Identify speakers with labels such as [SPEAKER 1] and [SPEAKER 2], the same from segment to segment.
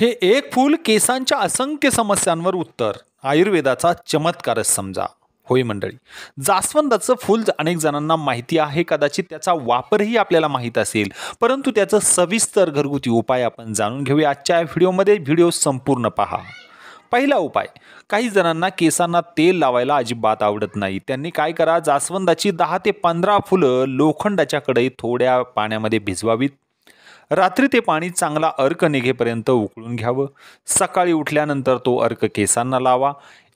[SPEAKER 1] हे एक फूल केसांच्या असंख्य समस्यांवर उत्तर आयुर्वेदाचा चमत्कारच समजा होय मंडळी जास्वंदाचं फूल अनेक जणांना माहिती आहे कदाचित त्याचा वापरही आपल्याला माहीत असेल परंतु त्याचं सविस्तर घरगुती उपाय आपण जाणून घेऊया आजच्या व्हिडिओमध्ये व्हिडिओ संपूर्ण पहा पहिला उपाय काही जणांना केसांना तेल लावायला अजिबात आवडत नाही त्यांनी काय करा जास्वंदाची दहा ते पंधरा फुलं लोखंडाच्या थोड्या पाण्यामध्ये भिजवावीत रात्री ते पाणी चांगला अर्क निघेपर्यंत उकळून घ्यावं सकाळी उठल्यानंतर तो अर्क केसांना लावा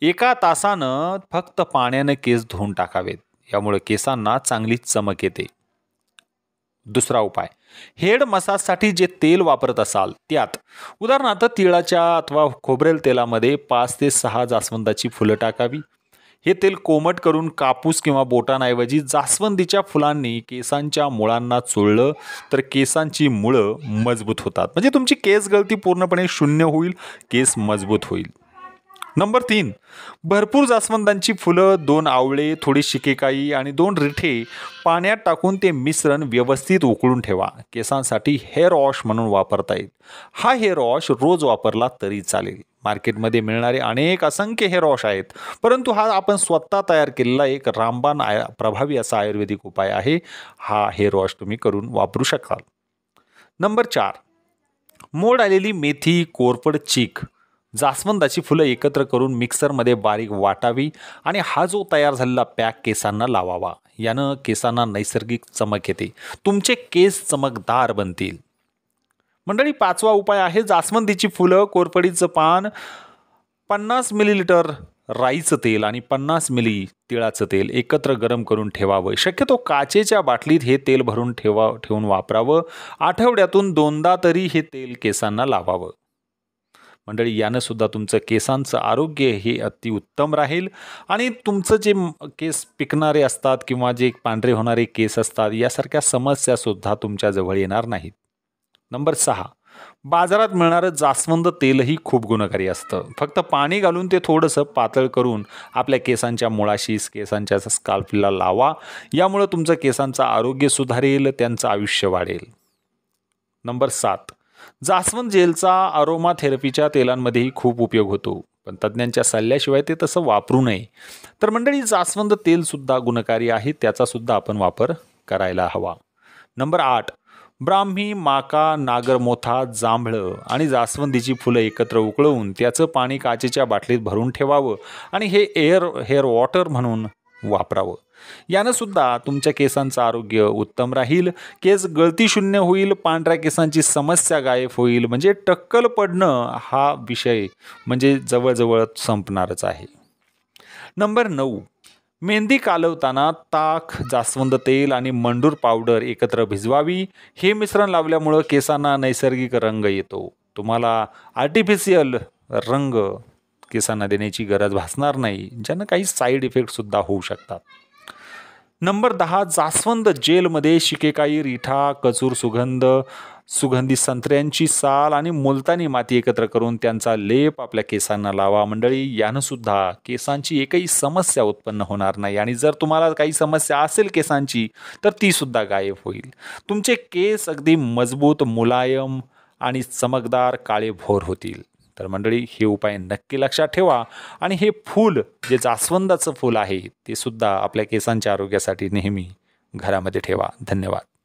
[SPEAKER 1] एका तासानं फक्त पाण्यानं केस धुवून टाकावेत यामुळे केसांना चांगली चमक येते दुसरा उपाय हेड मसाजसाठी जे तेल वापरत असाल त्यात उदाहरणार्थ तिळाच्या अथवा खोबरेल तेलामध्ये पाच ते सहा जास्वंदाची फुलं टाकावी हे तेल कोमट करून कापूस किंवा बोटांऐवजी जास्वंदीच्या फुलांनी केसांच्या मुळांना चोळलं तर केसांची मुळं मजबूत होतात म्हणजे तुमची केस गळती पूर्णपणे शून्य होईल केस मजबूत होईल नंबर तीन भरपूर जास्वंदांची फुलं दोन आवळे थोडी शिकेकाई आणि दोन रिठे पाण्यात टाकून ते मिश्रण व्यवस्थित उकळून ठेवा केसांसाठी हेअर वॉश म्हणून वापरता येईल हा हेअर वॉश रोज वापरला तरी चालेल मार्केटमध्ये मिळणारे अनेक असंख्य हे रॉश आहेत परंतु हा आपण स्वतः तयार केलेला एक रामबाण आय प्रभावी असा आयुर्वेदिक उपाय आहे हा हे रॉश तुम्ही करून वापरू शकाल नंबर चार मोड आलेली मेथी कोरफड चीक जास्वंदाची फुलं एकत्र करून मिक्सरमध्ये बारीक वाटावी आणि हा जो तयार झालेला पॅक केसांना लावावा यानं केसांना नैसर्गिक चमक येते तुमचे केस चमकदार बनतील मंडळी पाचवा उपाय आहे जास्वंदीची फुलं कोरपडीचं पान पन्नास मिलीलिटर राईचं तेल आणि पन्नास मिली तिळाचं तेल एकत्र गरम करून ठेवावं शक्यतो काचेच्या बाटलीत हे तेल भरून ठेवा ठेवून वापरावं आठवड्यातून दोनदा तरी हे तेल केसांना लावावं मंडळी यानं सुद्धा तुमचं केसांचं आरोग्य हे अतिउत्तम राहील आणि तुमचं जे केस पिकणारे असतात किंवा जे पांढरे होणारे केस असतात यासारख्या समस्यासुद्धा तुमच्याजवळ येणार नाहीत नंबर सहा बाजारात मिळणारं जास्वंद तेलही खूप गुणकारी असतं फक्त पाणी घालून ते थोडंसं पातळ करून आपल्या केसांच्या मुळाशी केसांच्या स्काल्फला लावा यामुळं तुमचं केसांचं आरोग्य सुधारेल त्यांचं आयुष्य वाढेल नंबर सात जास्वंद जेलचा अरोमा थेरपीच्या तेलांमध्येही खूप उपयोग होतो पण तज्ज्ञांच्या सल्ल्याशिवाय ते तसं वापरू नये तर मंडळी जास्वंद तेलसुद्धा गुणकारी आहे त्याचासुद्धा आपण वापर करायला हवा नंबर आठ ब्राह्मी माका नागरमोथा जांभळं आणि जास्वंदीची फुलं एकत्र उकळवून त्याचं पाणी काचेच्या बाटलीत भरून ठेवावं आणि हे एअर हेअर वॉटर म्हणून वापरावं यानंसुद्धा सुद्धा तुमच्या केसांचं आरोग्य उत्तम राहील केस गळतीशून्य होईल पांढऱ्या केसांची समस्या गायब होईल म्हणजे टक्कल पडणं हा विषय म्हणजे जवळजवळ संपणारच आहे नंबर नऊ मेहंदी कालवताना ताक जास्वंद तेल आणि मंडूर पावडर एकत्र भिजवावी हे मिश्रण लावल्यामुळं केसांना नैसर्गिक रंग येतो तुम्हाला आर्टिफिशियल रंग केसांना देण्याची गरज भासणार नाही ज्यांना काही साईड इफेक्टसुद्धा होऊ शकतात नंबर दहा जास्वंद जेलमध्ये शिकेकाई रिठा कचूर सुगंध सुगंधी संत्र्यांची साल आणि मुलतानी माती एकत्र करून त्यांचा लेप आपल्या केसांना लावा मंडळी यानं सुद्धा केसांची एकही समस्या उत्पन्न होणार नाही आणि जर तुम्हाला काही समस्या असेल केसांची तर ती सुद्धा गायब होईल तुमचे केस अगदी मजबूत मुलायम आणि चमकदार काळे भोर होतील तर मंडळी हे उपाय नक्की लक्षात ठेवा आणि हे फूल जे जास्वंदाचं फूल आहे ते सुद्धा आपल्या केसांच्या आरोग्यासाठी नेहमी घरामध्ये ठेवा धन्यवाद